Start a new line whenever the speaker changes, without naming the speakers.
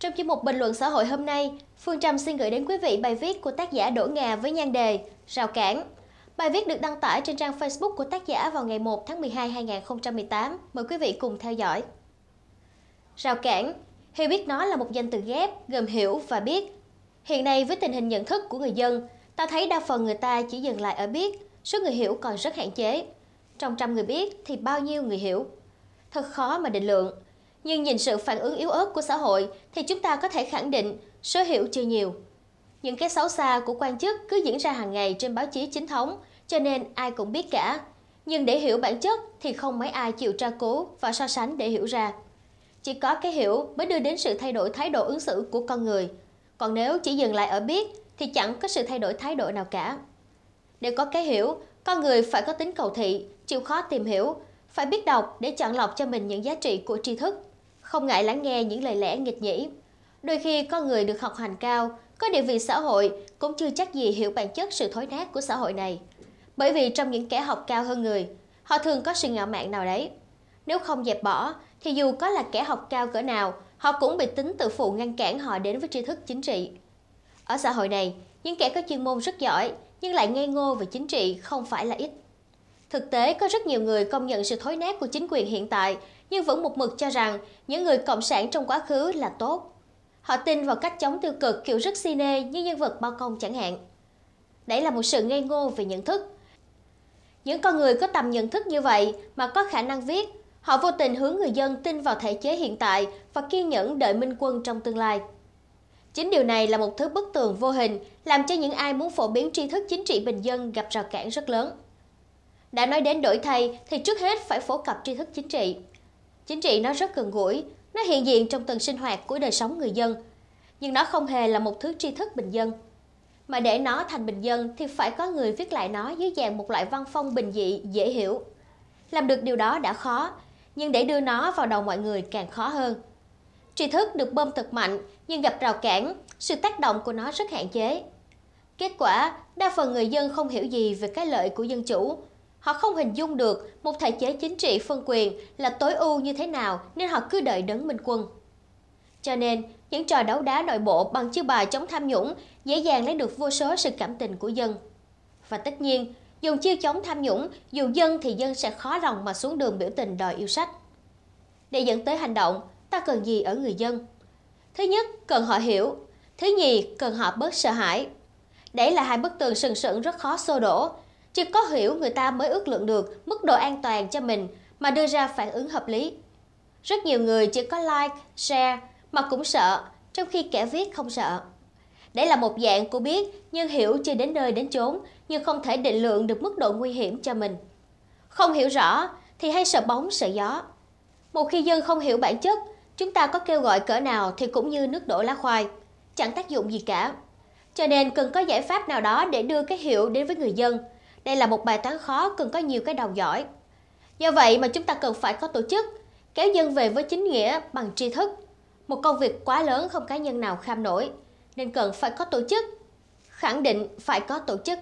Trong chuyên mục bình luận xã hội hôm nay, Phương Trâm xin gửi đến quý vị bài viết của tác giả Đỗ Ngà với nhan đề Rào cản. Bài viết được đăng tải trên trang Facebook của tác giả vào ngày 1 tháng 12 năm 2018. Mời quý vị cùng theo dõi. Rào cản, hiểu biết nó là một danh từ ghép gồm hiểu và biết. Hiện nay với tình hình nhận thức của người dân, ta thấy đa phần người ta chỉ dừng lại ở biết, số người hiểu còn rất hạn chế. Trong trăm người biết thì bao nhiêu người hiểu? Thật khó mà định lượng. Nhưng nhìn sự phản ứng yếu ớt của xã hội thì chúng ta có thể khẳng định số hiệu chưa nhiều. Những cái xấu xa của quan chức cứ diễn ra hàng ngày trên báo chí chính thống, cho nên ai cũng biết cả. Nhưng để hiểu bản chất thì không mấy ai chịu tra cứu và so sánh để hiểu ra. Chỉ có cái hiểu mới đưa đến sự thay đổi thái độ ứng xử của con người. Còn nếu chỉ dừng lại ở biết thì chẳng có sự thay đổi thái độ nào cả. Để có cái hiểu, con người phải có tính cầu thị, chịu khó tìm hiểu, phải biết đọc để chọn lọc cho mình những giá trị của tri thức không ngại lắng nghe những lời lẽ nghịch nhĩ. Đôi khi con người được học hành cao, có địa vị xã hội cũng chưa chắc gì hiểu bản chất sự thối nát của xã hội này. Bởi vì trong những kẻ học cao hơn người, họ thường có sự ngạo mạn nào đấy. Nếu không dẹp bỏ, thì dù có là kẻ học cao cỡ nào, họ cũng bị tính tự phụ ngăn cản họ đến với tri thức chính trị. Ở xã hội này, những kẻ có chuyên môn rất giỏi nhưng lại ngây ngô về chính trị không phải là ít. Thực tế có rất nhiều người công nhận sự thối nát của chính quyền hiện tại, nhưng vẫn một mực cho rằng những người cộng sản trong quá khứ là tốt. Họ tin vào cách chống tiêu cực kiểu rất cine như nhân vật Bao Công chẳng hạn. Đấy là một sự ngây ngô về nhận thức. Những con người có tầm nhận thức như vậy mà có khả năng viết, họ vô tình hướng người dân tin vào thể chế hiện tại và kiên nhẫn đợi minh quân trong tương lai. Chính điều này là một thứ bức tường vô hình, làm cho những ai muốn phổ biến tri thức chính trị bình dân gặp rào cản rất lớn. Đã nói đến đổi thay thì trước hết phải phổ cập tri thức chính trị. Chính trị nó rất gần gũi, nó hiện diện trong từng sinh hoạt của đời sống người dân, nhưng nó không hề là một thứ tri thức bình dân. Mà để nó thành bình dân thì phải có người viết lại nó dưới dạng một loại văn phong bình dị, dễ hiểu. Làm được điều đó đã khó, nhưng để đưa nó vào đầu mọi người càng khó hơn. Tri thức được bơm thật mạnh nhưng gặp rào cản, sự tác động của nó rất hạn chế. Kết quả, đa phần người dân không hiểu gì về cái lợi của dân chủ Họ không hình dung được một thể chế chính trị phân quyền là tối ưu như thế nào nên họ cứ đợi đấng minh quân. Cho nên, những trò đấu đá nội bộ bằng chiêu bài chống tham nhũng dễ dàng lấy được vô số sự cảm tình của dân. Và tất nhiên, dùng chiêu chống tham nhũng, dù dân thì dân sẽ khó lòng mà xuống đường biểu tình đòi yêu sách. Để dẫn tới hành động, ta cần gì ở người dân? Thứ nhất, cần họ hiểu. Thứ nhì, cần họ bớt sợ hãi. Đấy là hai bức tường sừng sững rất khó xô đổ, chỉ có hiểu người ta mới ước lượng được mức độ an toàn cho mình mà đưa ra phản ứng hợp lý. Rất nhiều người chỉ có like, share mà cũng sợ, trong khi kẻ viết không sợ. Đây là một dạng của biết nhưng hiểu chưa đến nơi đến chốn nhưng không thể định lượng được mức độ nguy hiểm cho mình. Không hiểu rõ thì hay sợ bóng sợ gió. Một khi dân không hiểu bản chất, chúng ta có kêu gọi cỡ nào thì cũng như nước đổ lá khoai, chẳng tác dụng gì cả. Cho nên cần có giải pháp nào đó để đưa cái hiểu đến với người dân – đây là một bài toán khó cần có nhiều cái đầu giỏi. Do vậy mà chúng ta cần phải có tổ chức, kéo dân về với chính nghĩa bằng tri thức. Một công việc quá lớn không cá nhân nào kham nổi, nên cần phải có tổ chức. Khẳng định phải có tổ chức.